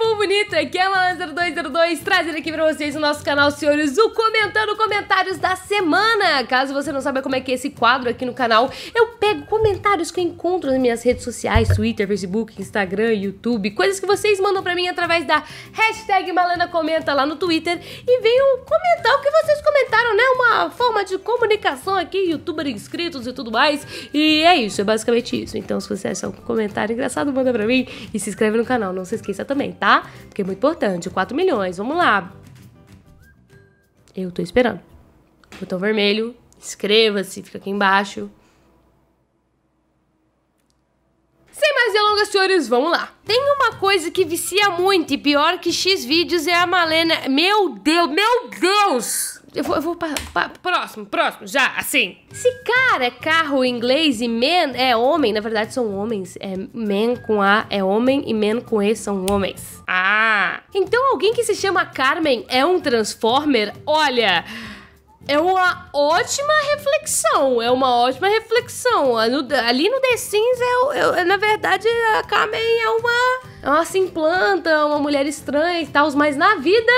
povo bonito, aqui é Malandro202 trazendo aqui pra vocês o nosso canal Senhores o Comentando Comentários da Semana. Caso você não saiba como é que é esse quadro aqui no canal, eu pego comentários que eu encontro nas minhas redes sociais, Twitter, Facebook, Instagram, YouTube, coisas que vocês mandam pra mim através da hashtag Malanda Comenta lá no Twitter e venho comentar o que vocês comentaram, né? Uma forma de comunicação aqui, youtuber inscritos e tudo mais. E é isso, é basicamente isso. Então se você achar um comentário engraçado, manda pra mim e se inscreve no canal, não se esqueça também, tá? Tá? Porque é muito importante. 4 milhões, vamos lá. Eu tô esperando. Botão vermelho, inscreva-se, fica aqui embaixo. Sem mais delongas, senhores, vamos lá. Tem uma coisa que vicia muito e pior que X vídeos é a Malena. Meu Deus, meu Deus! Eu vou, eu vou pra, pra, próximo, próximo, já, assim. Se cara é carro em inglês e men é homem, na verdade são homens. É men com A é homem e men com E são homens. Ah! Então alguém que se chama Carmen é um Transformer? Olha. É uma ótima reflexão, é uma ótima reflexão. Ali no The Sims, eu, é eu, é na verdade, a Carmen é uma. Ela se implanta, uma mulher estranha e tal, mas na vida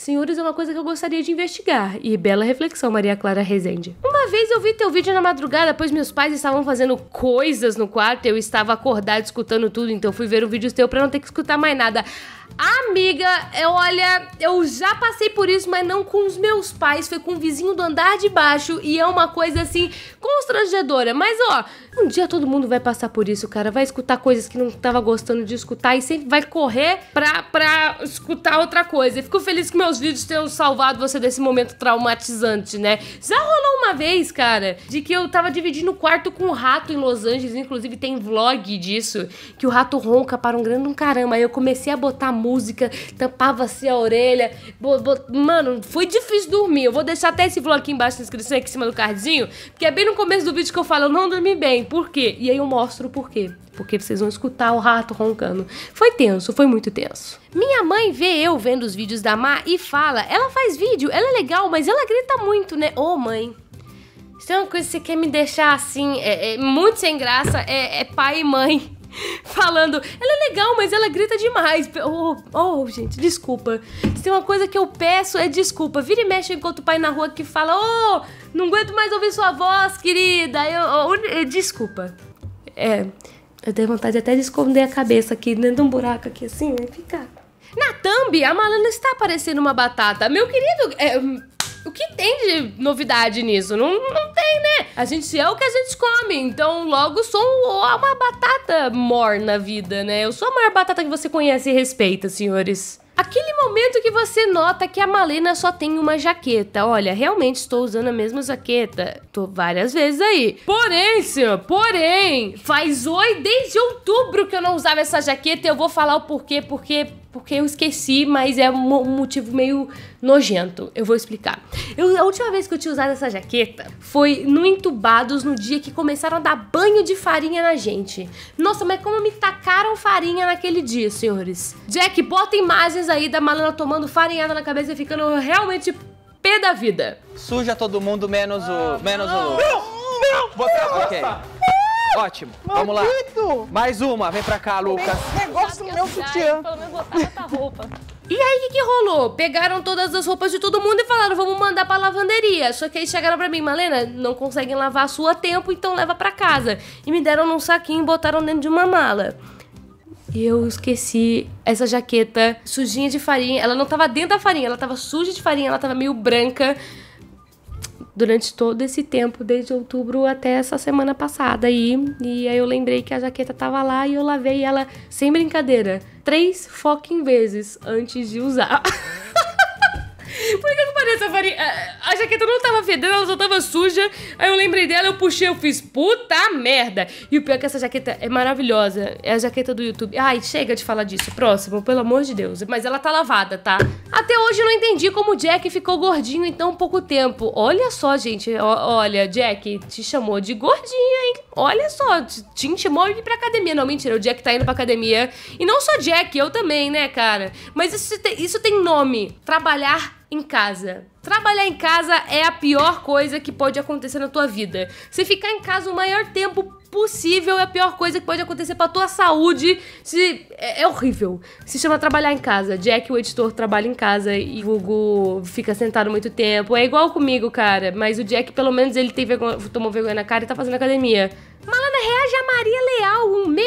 Senhores é uma coisa que eu gostaria de investigar. E bela reflexão, Maria Clara Rezende. Uma vez eu vi teu vídeo na madrugada, pois meus pais estavam fazendo coisas no quarto, eu estava acordada escutando tudo, então fui ver um vídeo teu para não ter que escutar mais nada. Amiga, eu, é, olha, eu já passei por isso, mas não com os meus pais, foi com o vizinho do andar de baixo e é uma coisa assim constrangedora. Mas ó, um dia todo mundo vai passar por isso, cara. Vai escutar coisas que não tava gostando de escutar e sempre vai correr pra, pra escutar outra coisa. fico feliz que meu os vídeos tenham salvado você desse momento traumatizante, né? Já rolou uma vez, cara, de que eu tava dividindo o quarto com um rato em Los Angeles, inclusive tem vlog disso, que o rato ronca para um grande um caramba. Aí eu comecei a botar música, tampava assim a orelha. Mano, foi difícil dormir. Eu vou deixar até esse vlog aqui embaixo na descrição, aqui em cima do cardzinho, porque é bem no começo do vídeo que eu falo, eu não dormi bem. Por quê? E aí eu mostro o porquê. Porque vocês vão escutar o rato roncando. Foi tenso, foi muito tenso. Minha mãe vê eu vendo os vídeos da Má e fala: ela faz vídeo, ela é legal, mas ela grita muito, né? Ô, oh, mãe. Se tem é uma coisa que você quer me deixar assim, é, é muito sem graça, é, é, pai e mãe. Falando, ela é legal, mas ela grita demais. Oh, oh, gente, desculpa. Se tem uma coisa que eu peço é desculpa. Vira e mexe enquanto o pai na rua que fala: Ô, oh, não aguento mais ouvir sua voz, querida. Eu, é, desculpa. É, eu tenho vontade até de esconder a cabeça aqui dentro de um buraco aqui assim, né? Ficar. Na thumb, a Malena está parecendo uma batata. Meu querido, é, o que tem de novidade nisso? Não, não tem, né? A gente é o que a gente come, então logo sou uma batata mor na vida, né? Eu sou a maior batata que você conhece e respeita, senhores. Aquele momento que você nota que a Malena só tem uma jaqueta. Olha, realmente estou usando a mesma jaqueta. Tô várias vezes aí. Porém, senhor, porém, faz oi desde outubro que eu não usava essa jaqueta e eu vou falar o porquê, porque porque eu esqueci, mas é um motivo meio nojento. Eu vou explicar. Eu, a última vez que eu tinha usado essa jaqueta foi no Entubados, no dia que começaram a dar banho de farinha na gente. Nossa, mas como me tacaram farinha naquele dia, senhores. Jack, bota imagens aí da Malena tomando farinhada na cabeça e ficando realmente pé da vida. Suja todo mundo, menos o... Menos o... Não! Não! Você não, Ótimo, vamos lá. Mais uma, vem pra cá, Lucas. Negócio do meu sutiã. Pelo menos botar outra roupa. E aí, o que, que, rolou? Pegaram todas as roupas de todo mundo e falaram, vamos mandar pra lavanderia. Só que aí chegaram pra mim, Malena, não conseguem lavar a sua a tempo, então leva pra casa. E me deram num saquinho e botaram dentro de uma mala. Eu esqueci essa jaqueta sujinha de farinha. Ela não tava dentro da farinha, ela tava suja de farinha, ela tava meio branca durante todo esse tempo, desde outubro até essa semana passada aí. E aí eu lembrei que a jaqueta tava lá e eu lavei ela sem brincadeira. Três fucking vezes antes de usar. Por que eu parei essa farinha? A jaqueta não tava fedendo, ela só tava suja. Aí eu lembrei dela, eu puxei, eu fiz puta merda. E o pior é que essa jaqueta é maravilhosa. É a jaqueta do YouTube. Ai, chega de falar disso. Próximo, pelo amor de Deus. Mas ela tá lavada, tá? Até hoje eu não entendi como o Jack ficou gordinho em tão pouco tempo. Olha só, gente. O olha, Jack, te chamou de gordinha, hein? Olha só, te, te intimou ir pra academia. Não, mentira, o Jack tá indo pra academia. E não só Jack, eu também, né, cara? Mas isso, isso tem nome. Trabalhar em casa. Trabalhar em casa é a pior coisa que pode acontecer na tua vida. Se ficar em casa o maior tempo possível é a pior coisa que pode acontecer a tua saúde. Se... É, é horrível. Se chama trabalhar em casa. Jack, o editor, trabalha em casa e o Gugu fica sentado muito tempo. É igual comigo, cara. Mas o Jack, pelo menos, ele tem vergonha, tomou vergonha na cara e tá fazendo academia. Malana, reage a Maria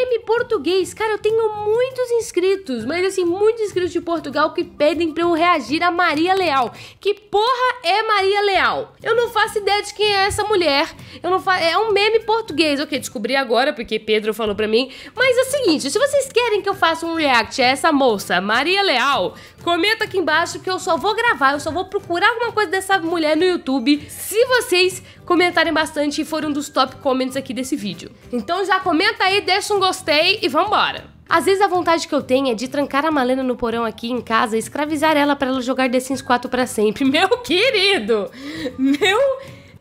Prêmio Português. Cara, eu tenho muitos inscritos, mas assim, muitos inscritos de Portugal que pedem pra eu reagir a Maria Leal. Que porra é Maria Leal? Eu não faço ideia de quem é essa mulher. Eu não faço... É um meme português. Ok, descobri agora porque Pedro falou pra mim. Mas é o seguinte, se vocês querem que eu faça um react a essa moça, Maria Leal, Comenta aqui embaixo que eu só vou gravar, eu só vou procurar alguma coisa dessa mulher no YouTube se vocês comentarem bastante e forem um dos top comments aqui desse vídeo. Então já comenta aí, deixa um gostei e vambora! Às vezes a vontade que eu tenho é de trancar a Malena no porão aqui em casa e escravizar ela para ela jogar The Sims 4 para sempre. Meu querido! Meu...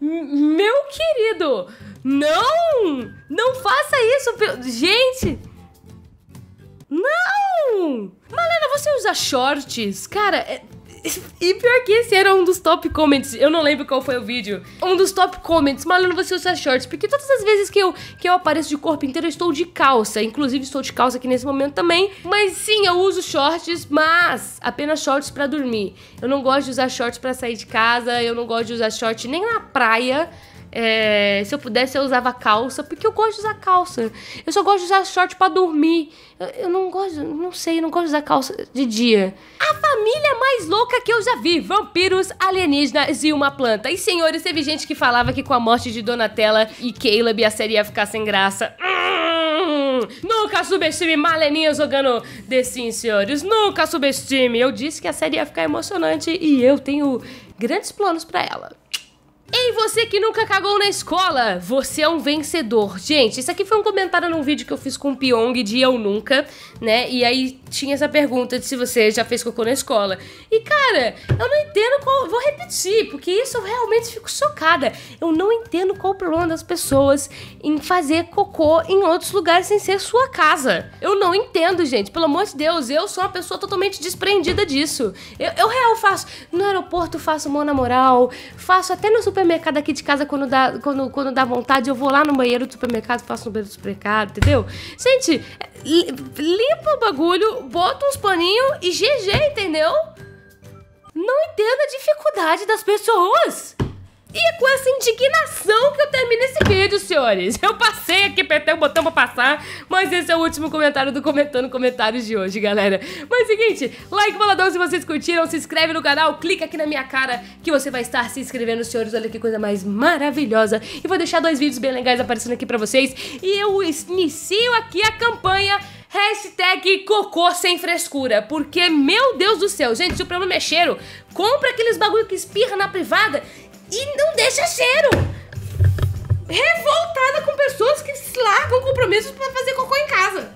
Meu querido! Não! Não faça isso! Gente! shorts. Cara, é... E pior que esse era um dos top comments, eu não lembro qual foi o vídeo. Um dos top comments, Malena, você usa shorts. Porque todas as vezes que eu, que eu apareço de corpo inteiro, eu estou de calça. Inclusive, estou de calça aqui nesse momento também. Mas sim, eu uso shorts, mas apenas shorts para dormir. Eu não gosto de usar shorts para sair de casa, eu não gosto de usar shorts nem na praia. É, se eu pudesse, eu usava calça, porque eu gosto de usar calça. Eu só gosto de usar short para dormir. Eu, eu, não gosto, não sei, eu não gosto de usar calça de dia. A família mais louca que eu já vi: vampiros, alienígenas e uma planta. E senhores, teve gente que falava que com a morte de Donatella e Caleb a série ia ficar sem graça. Hum, nunca subestime Maleninha jogando The Sims, senhores. Nunca subestime. Eu disse que a série ia ficar emocionante e eu tenho grandes planos para ela. Ei, você que nunca cagou na escola, você é um vencedor. Gente, isso aqui foi um comentário num vídeo que eu fiz com o Pyong de Eu Nunca, né? E aí tinha essa pergunta de se você já fez cocô na escola. E cara, eu não entendo qual. Vou repetir, porque isso eu realmente fico chocada. Eu não entendo qual o problema das pessoas em fazer cocô em outros lugares sem ser sua casa. Eu não entendo, gente. Pelo amor de Deus, eu sou uma pessoa totalmente desprendida disso. Eu, eu real faço. No aeroporto faço mão na moral, faço até no super supermercado aqui de casa, quando dá, quando, quando dá vontade, eu vou lá no banheiro do supermercado, faço no banheiro do supermercado, entendeu? Gente, limpa o bagulho, bota uns paninhos e GG, entendeu? Não entendo a dificuldade das pessoas. E é com essa indignação que eu termino esse vídeo, senhores. Eu passei aqui, apertei o botão pra passar, mas esse é o último comentário do Comentando Comentários de hoje, galera. Mas é seguinte, like boladão se vocês curtiram, se inscreve no canal, clica aqui na minha cara que você vai estar se inscrevendo, senhores. Olha que coisa mais maravilhosa. E vou deixar dois vídeos bem legais aparecendo aqui pra vocês. E eu inicio aqui a campanha Hashtag cocô sem frescura, porque, meu Deus do céu, gente, se o problema é cheiro, compra aqueles bagulho que espirra na privada e não deixa cheiro. Revoltada com pessoas que se largam compromissos para fazer cocô em casa.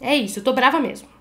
É isso, eu tô brava mesmo.